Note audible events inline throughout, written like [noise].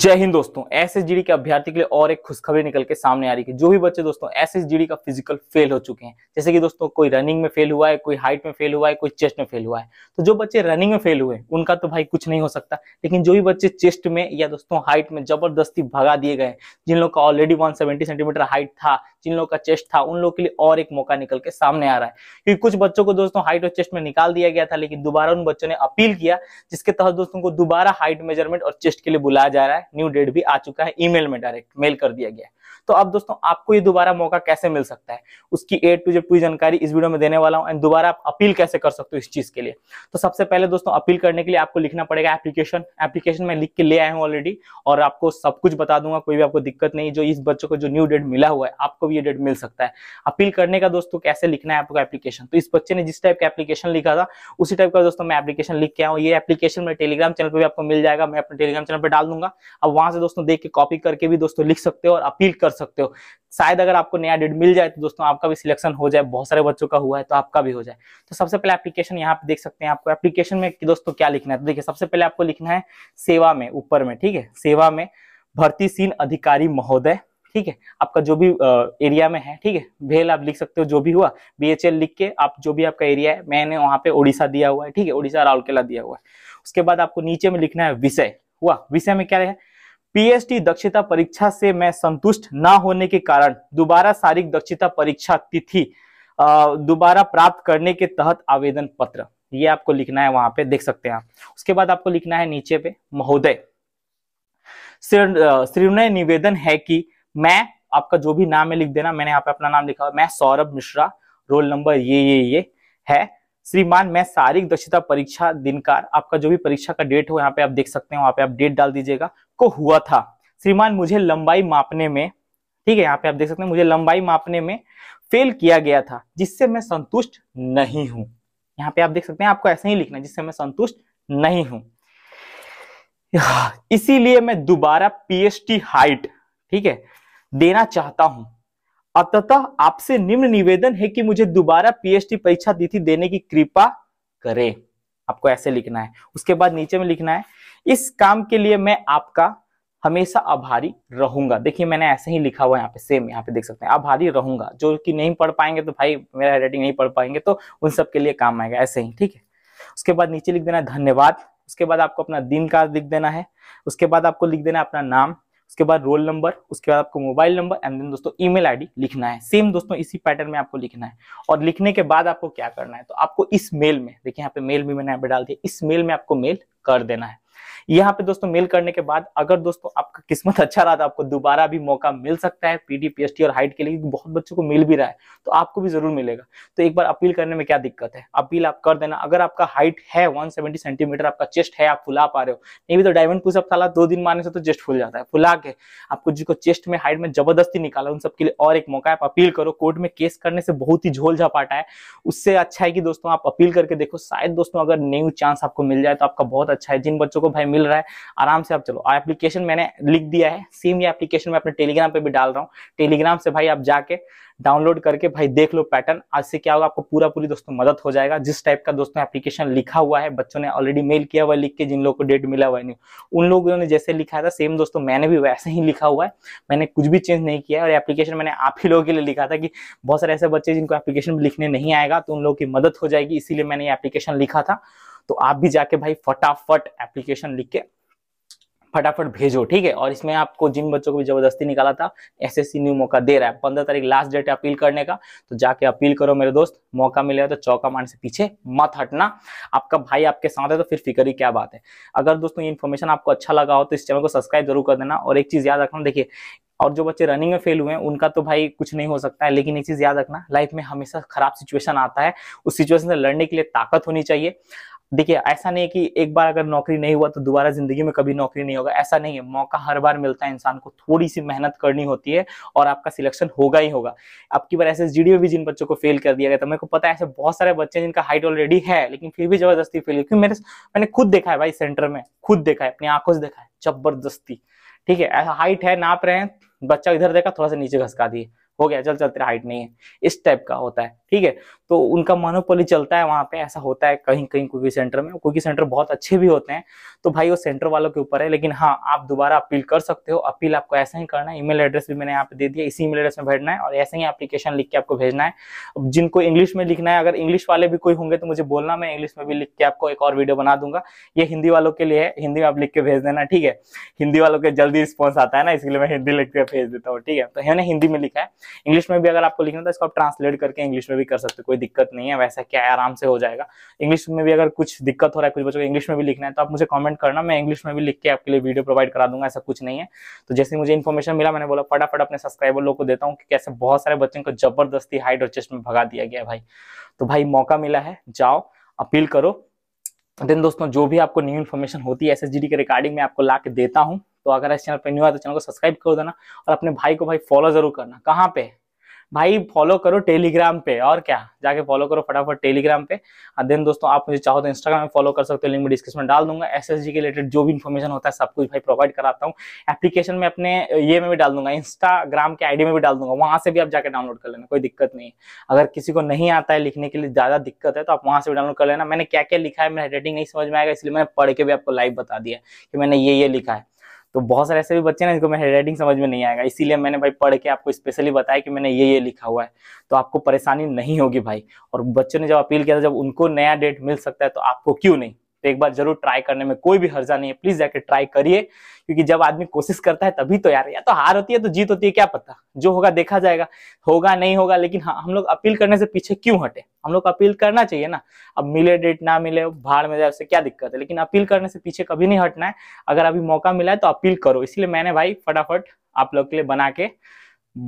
जय हिंद दोस्तों एस के अभ्यर्थी के लिए और एक खुशखबरी निकल के सामने आ रही है जो भी बच्चे दोस्तों एस का फिजिकल फेल हो चुके हैं जैसे कि दोस्तों कोई रनिंग में फेल हुआ है कोई हाइट में फेल हुआ है कोई चेस्ट में फेल हुआ है तो जो बच्चे रनिंग में फेल हुए उनका तो भाई कुछ नहीं हो सकता लेकिन जो भी बच्चे चेस्ट में या दोस्तों हाइट में जबरदस्ती भगा दिए गए जिन लोग का ऑलरेडी वन सेंटीमीटर हाइट था जिन लोग का चेस्ट था उन लोग के लिए और एक मौका निकल के सामने आ रहा है क्योंकि कुछ बच्चों को दोस्तों हाइट और चेस्ट में निकाल दिया गया था लेकिन दोबारा उन बच्चों ने अपील किया जिसके तहत दोस्तों को दोबारा हाइट मेजरमेंट और चेस्ट के लिए बुलाया जा रहा है न्यू डेट भी आ चुका है ईमेल में डायरेक्ट मेल कर दिया गया तो अब दोस्तों आपको ये दोबारा मौका कैसे मिल सकता है उसकी ए टू जेड पूरी जानकारी इस वीडियो में देने वाला हूं एंड दोबारा आप अपील कैसे कर सकते हो इस चीज के लिए तो सबसे पहले दोस्तों अपील करने के लिए आपको लिखना पड़ेगा एप्लीकेशन एप्लीकेशन मैं लिख के ले आया हूं ऑलरेडी और आपको सब कुछ बता दूंगा कोई भी आपको दिक्कत नहीं जो इस बच्चों को जो न्यू डेट मिला हुआ है आपको ये डेट मिल सकता है अपील करने का दोस्तों कैसे लिखना है आपको एप्लीकेशन तो इस बच्चे ने जिस टाइप का एप्लीकेशन लिखा था उसी टाइप का दोस्तों मैं एप्लीकेशन लिख के आऊँ ये एप्लीकेशन मेरे टेलीग्राम चैनल पर भी आपको मिल जाएगा मैं अपने टेलीग्राम चैनल पर डाल दूंगा अब वहां से दोस्तों देख के कॉपी करके भी दोस्तों लिख सकते हो और अपील कर सकते हो शायद अगर आपको नया डेट मिल जाए तो दोस्तों आपका भी सिलेक्शन हो जाए बहुत सारे बच्चों का हुआ है तो आपका भी हो जाए तो सबसे पहले एप्लीकेशन यहाँ पे देख सकते हैं आपको एप्लीकेशन में दोस्तों क्या लिखना है तो देखिए सबसे पहले आपको लिखना है सेवा में ऊपर में ठीक है सेवा में भर्ती सीन अधिकारी महोदय ठीक है आपका जो भी आ, एरिया में है ठीक है भेल आप लिख सकते हो जो भी हुआ बीएचएल लिख के आप जो भी आपका एरिया है मैंने वहां पे ओडिशा दिया हुआ है ठीक है ओडिशा राउरकेला दिया हुआ है उसके बाद आपको नीचे में लिखना है विषय हुआ विषय में क्या है पीएचडी दक्षता परीक्षा से मैं संतुष्ट ना होने के कारण दोबारा शारीरिक दक्षता परीक्षा तिथि दोबारा प्राप्त करने के तहत आवेदन पत्र ये आपको लिखना है वहां पे देख सकते हैं आप उसके बाद आपको लिखना है नीचे पे महोदय श्रीनय निवेदन है कि मैं आपका जो भी नाम है लिख देना मैंने यहाँ पे अपना नाम लिखा मैं सौरभ मिश्रा रोल नंबर ये ये ये है श्रीमान मैं शारीरिक दक्षता परीक्षा दिनकार आपका जो भी परीक्षा का डेट हो यहाँ पे आप देख सकते हो वहाँ पे आप डेट डाल दीजिएगा को हुआ था श्रीमान मुझे लंबाई मापने में ठीक है यहाँ पे आप देख सकते हैं मुझे लंबाई मापने में फेल किया गया था जिससे मैं संतुष्ट नहीं हूं यहाँ पे आप देख सकते हैं आपको ऐसा ही लिखना जिससे मैं संतुष्ट नहीं हूं इसीलिए मैं दोबारा पीएचटी हाइट ठीक है देना चाहता हूं अतः आपसे निम्न निवेदन है कि मुझे दोबारा पीएचडी परीक्षा तिथि देने की कृपा करें आपको ऐसे लिखना है उसके बाद नीचे में लिखना है इस काम के लिए मैं आपका हमेशा आभारी रहूंगा देखिए मैंने ऐसे ही लिखा हुआ है यहाँ पे सेम यहाँ पे देख सकते हैं आभारी रहूंगा जो कि नहीं पढ़ पाएंगे तो भाई मेरा राइटिंग नहीं पढ़ पाएंगे तो उन सब के लिए काम आएगा ऐसे ही ठीक है उसके बाद नीचे लिख देना धन्यवाद उसके बाद आपको अपना दिन का लिख देना है उसके बाद आपको लिख देना अपना नाम उसके बाद रोल नंबर उसके बाद आपको मोबाइल नंबर एंड देन दोस्तों ईमेल आईडी लिखना है सेम दोस्तों इसी पैटर्न में आपको लिखना है और लिखने के बाद आपको क्या करना है तो आपको इस मेल में देखिए यहाँ पे मेल भी मैंने यहाँ पे डाल दिया इस मेल में आपको मेल कर देना है यहाँ पे दोस्तों मेल करने के बाद अगर दोस्तों आपका किस्मत अच्छा रहा तो आपको दोबारा भी मौका मिल सकता है पीडी पीएसटी और हाइट के लिए क्योंकि बहुत बच्चों को मिल भी रहा है तो आपको भी जरूर मिलेगा तो एक बार अपील करने में क्या दिक्कत है अपील आप कर देना अगर आपका हाइट है वन सेंटीमीटर आपका चेस्ट है आप फुला पा रहे हो नहीं भी तो डायमंड पुषअप थाला दो दिन मारने से तो चेस्ट फुल जाता है फुला के आपको जिसको चेस्ट में हाइट में जबरदस्ती निकाला उन सबके लिए और एक मौका है आप अपील करो कोर्ट में केस करने से बहुत ही झोल झपाटा है उससे अच्छा है कि दोस्तों आप अपील करके देखो शायद दोस्तों अगर न्यू चांस आपको मिल जाए तो आपका बहुत अच्छा है जिन बच्चों को को भाई मिल रहा है आराम से आप चलो एप्लीकेशन मैंने लिख दिया है सेम ये एप्लीकेशन मैं अपने टेलीग्राम पे भी डाल रहा हूँ टेलीग्राम से भाई आप जाके डाउनलोड करके भाई देख लो पैटर्न आज से क्या होगा आपको पूरा पूरी दोस्तों मदद हो जाएगा जिस टाइप का दोस्तों एप्लीकेशन लिखा हुआ है बच्चों ने ऑलरेडी मेल किया हुआ लिख के जिन लोगों को डेट मिला हुआ है नहीं उन लोगों ने जैसे लिखा था सेम दोस्तों मैंने भी वैसे ही लिखा हुआ है मैंने कुछ भी चेंज नहीं किया है और एप्लीकेशन मैंने आप ही लोगों के लिए लिखा था कि बहुत सारे ऐसे बच्चे जिनको एप्लीकेशन लिखने नहीं आएगा तो उन लोगों की मदद हो जाएगी इसीलिए मैंने ये एप्लीकेशन लिखा था तो आप भी जाके भाई फटाफट एप्लीकेशन लिख के फटाफट भेजो ठीक है और इसमें आपको जिन बच्चों को भी जबरदस्ती निकाला था एसएससी न्यू मौका दे रहा है पंद्रह तारीख लास्ट डेट है अपील करने का तो जाके अपील करो मेरे दोस्त मौका मिलेगा तो चौका मान से पीछे मत हटना आपका भाई आपके साथ है तो फिर फिक्र ही क्या बात है अगर दोस्तों ये इन्फॉर्मेशन आपको अच्छा लगा हो तो इस चैनल को सब्सक्राइब जरूर कर देना और एक चीज याद रखना देखिए और जो बच्चे रनिंग में फेल हुए हैं उनका तो भाई कुछ नहीं हो सकता है लेकिन एक चीज याद रखना लाइफ में हमेशा खराब सिचुएशन आता है उस सिचुएशन से लड़ने के लिए ताकत होनी चाहिए देखिए ऐसा नहीं है कि एक बार अगर नौकरी नहीं हुआ तो दोबारा जिंदगी में कभी नौकरी नहीं होगा ऐसा नहीं है मौका हर बार मिलता है इंसान को थोड़ी सी मेहनत करनी होती है और आपका सिलेक्शन होगा ही होगा आपकी बार एस में भी जिन बच्चों को फेल कर दिया गया था मेरे को पता है ऐसे बहुत सारे बच्चे जिनका हाइट ऑलरेडी है लेकिन फिर भी जबरदस्ती फेल क्योंकि मेरे मैंने खुद देखा है भाई सेंटर में खुद देखा है अपनी आंखों से देखा है जबरदस्ती ठीक है ऐसा हाइट है नाप रहे हैं बच्चा इधर देखा थोड़ा सा नीचे घसका दिए हो गया चल चल तेरा हाइट नहीं है इस टाइप का होता है ठीक है तो उनका मनोपली चलता है वहाँ पे ऐसा होता है कहीं कहीं कुकी सेंटर में कुकी सेंटर बहुत अच्छे भी होते हैं तो भाई वो सेंटर वालों के ऊपर है लेकिन हाँ आप दोबारा अपील कर सकते हो अपील आपको ऐसा ही करना है ईमेल एड्रेस भी मैंने यहाँ पे दे दिया इसी ईमेल एड्रेस में भेजना है और ऐसे ही एप्लीकेशन लिख के आपको भेजना है जिनको इंग्लिश में लिखना है अगर इंग्लिश वाले भी कोई होंगे तो मुझे बोलना मैं इंग्लिश में भी लिख के आपको एक और वीडियो बना दूंगा ये हिंदी वालों के लिए है हिंदी में आप लिख के भेज देना ठीक है हिंदी वालों के जल्दी रिस्पॉन्स आता है ना इसलिए मैं हिंदी लिख के भेज देता हूँ ठीक है तो मैंने हिंदी में लिखा है इंग्लिश में भी अगर आपको लिखना तो इसको आप ट्रांसलेट करके इंग्लिश में भी कर सकते हो कोई दिक्कत नहीं है वैसा क्या है आराम से हो जाएगा इंग्लिश में भी अगर कुछ दिक्कत हो रहा है कुछ बच्चों को इंग्लिश में भी लिखना है तो आप मुझे कमेंट करना मैं इंग्लिश में भी लिख के आपके लिए वीडियो प्रोवाइड करा दूंगा ऐसा कुछ नहीं है तो जैसे मुझे इन्फॉर्मेशन मिला मैंने बोला फटाफट अपने सब्सक्राइबर लोग को देता हूँ कि कैसे बहुत सारे बच्चों को जबरदस्ती हाइट और चेस्ट में भगा दिया गया भाई तो भाई मौका मिला है जाओ अपील करो देन दोस्तों जो भी आपको न्यू इन्फॉर्मेशन होती है एस के रिकॉर्डिंग में आपको ला देता हूँ तो अगर इस चैनल पर न्यू है तो चैनल को सब्सक्राइब कर देना और अपने भाई को भाई फॉलो जरूर करना कहाँ पे भाई फॉलो करो टेलीग्राम पे और क्या जाके फॉलो करो फटाफट टेलीग्राम पे और देन दोस्तों आप मुझे चाहो तो इंस्टाग्राम में फॉलो कर सकते हो लिंक में डिस्क्रिप्शन डाल दूंगा एस के रिलेटेड जो भी इन्फॉर्मेशन होता है सब कुछ भाई प्रोवाइड कराता हूँ एप्लीकेशन में अपने ये में भी डाल दूंगा इंस्टाग्राम के आईडी में भी डाल दूंगा वहां से भी आप जाकर डाउनलोड कर लेना कोई दिक्कत नहीं है अगर किसी को नहीं आता है लिखने के लिए ज्यादा दिक्कत है तो आप वहां से भी डाउनलोड कर लेना मैंने क्या क्या लिखा है मेरा हेडिंग नहीं समझ में आएगा इसलिए मैंने पढ़ के भी आपको लाइव बता दिया कि मैंने ये ये लिखा है तो बहुत सारे ऐसे भी बच्चे ना जिनको मैं राइटिंग समझ में नहीं आएगा इसीलिए मैंने भाई पढ़ के आपको स्पेशली बताया कि मैंने ये ये लिखा हुआ है तो आपको परेशानी नहीं होगी भाई और बच्चों ने जब अपील किया था जब उनको नया डेट मिल सकता है तो आपको क्यों नहीं तो एक बार जरूर ट्राई करने में कोई भी हर्जा नहीं है प्लीज जाके ट्राई करिए क्योंकि जब आदमी कोशिश करता है तभी तो यार या तो हार होती है तो जीत होती है क्या पता जो होगा देखा जाएगा होगा नहीं होगा लेकिन हाँ हम लोग अपील करने से पीछे क्यों हटे हम लोग अपील करना चाहिए ना अब मिले डेट ना मिले भाड़ में जाए उससे क्या दिक्कत है लेकिन अपील करने से पीछे कभी नहीं हटना है अगर अभी मौका मिला है तो अपील करो इसलिए मैंने भाई फटाफट आप लोग के लिए बना के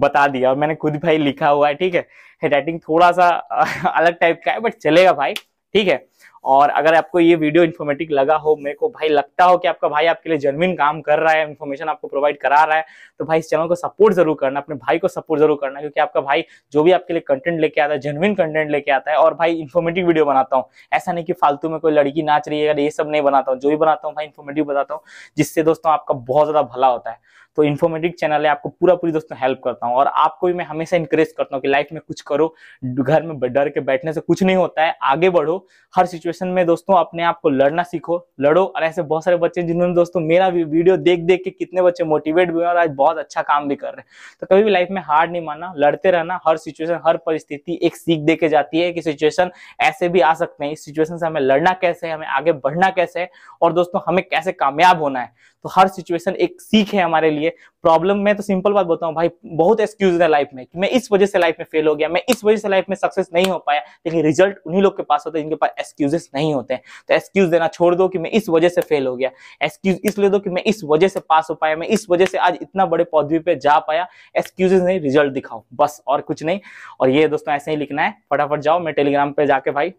बता दिया और मैंने खुद भाई लिखा हुआ है ठीक है राइटिंग थोड़ा सा [laughs] अलग टाइप का है बट चलेगा भाई ठीक है और अगर आपको ये वीडियो इन्फॉर्मेटिव लगा हो मेरे को भाई लगता हो कि आपका भाई आपके लिए जनविन काम कर रहा है इन्फॉर्मेशन आपको प्रोवाइड करा रहा है तो भाई इस चैनल को सपोर्ट जरूर करना अपने भाई को सपोर्ट जरूर करना क्योंकि आपका भाई जो भी आपके लिए कंटेंट लेके आता है जनविन कंटेंट लेके आता है और भाई इन्फॉर्मेटिव वीडियो बनाता हूँ ऐसा नहीं कि फालतू में कोई लड़की नाच रही है ये सब नहीं बनाता हूँ जो भी बनाता हूँ भाई इन्फॉर्मेटिव बताता हूँ जिससे दोस्तों आपका बहुत ज्यादा भला होता है तो इन्फॉर्मेटिव चैनल है आपको पूरा पूरी दोस्तों हेल्प करता हूँ और आपको भी मैं हमेशा इंकरेज करता हूँ कि लाइफ में कुछ करो घर में डर के बैठने से कुछ नहीं होता है आगे बढ़ो हर सिचुएशन में दोस्तों अपने आप को लड़ना सीखो लड़ो और ऐसे बहुत सारे बच्चे जिन्होंने दोस्तों मेरा वीडियो देख देख के कितने बच्चे मोटिवेट भी हुए और आज बहुत अच्छा काम भी कर रहे हैं तो कभी भी लाइफ में हार्ड नहीं माना लड़ते रहना हर सिचुएशन हर परिस्थिति एक सीख दे जाती है कि सिचुएशन ऐसे भी आ सकते हैं इस सिचुएशन से हमें लड़ना कैसे है हमें आगे बढ़ना कैसे है और दोस्तों हमें कैसे कामयाब होना है तो हर सिचुएशन एक सीख है हमारे लिए प्रॉब्लम में तो सिंपल बात बोलता हूँ भाई बहुत एक्सक्यूज है लाइफ में कि मैं इस वजह से लाइफ में फेल हो गया मैं इस वजह से लाइफ में सक्सेस नहीं हो पाया लेकिन रिजल्ट उन्हीं लोग के पास होते हैं जिनके पास एक्सक्यूजेस नहीं होते हैं तो एक्सक्यूज देना छोड़ दो कि मैं इस वजह से फेल हो गया एक्सक्यूज इसलिए दो कि मैं इस वजह से पास हो पाया मैं इस वजह से आज इतना बड़े पौधवी पे जा पाया एक्सक्यूजेस नहीं रिजल्ट दिखाओ बस और कुछ नहीं और ये दोस्तों ऐसे ही लिखना है फटाफट जाओ मैं टेलीग्राम पे जाके भाई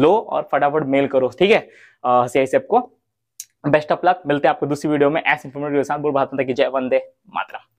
लो और फटाफट मेल करो ठीक है सी आई को बेस्ट ऑफ लक मिलते हैं आपको दूसरी वीडियो में ऐसे इन्फॉर्मेटिव के साथ बोल भारत की जय वंदे मातरम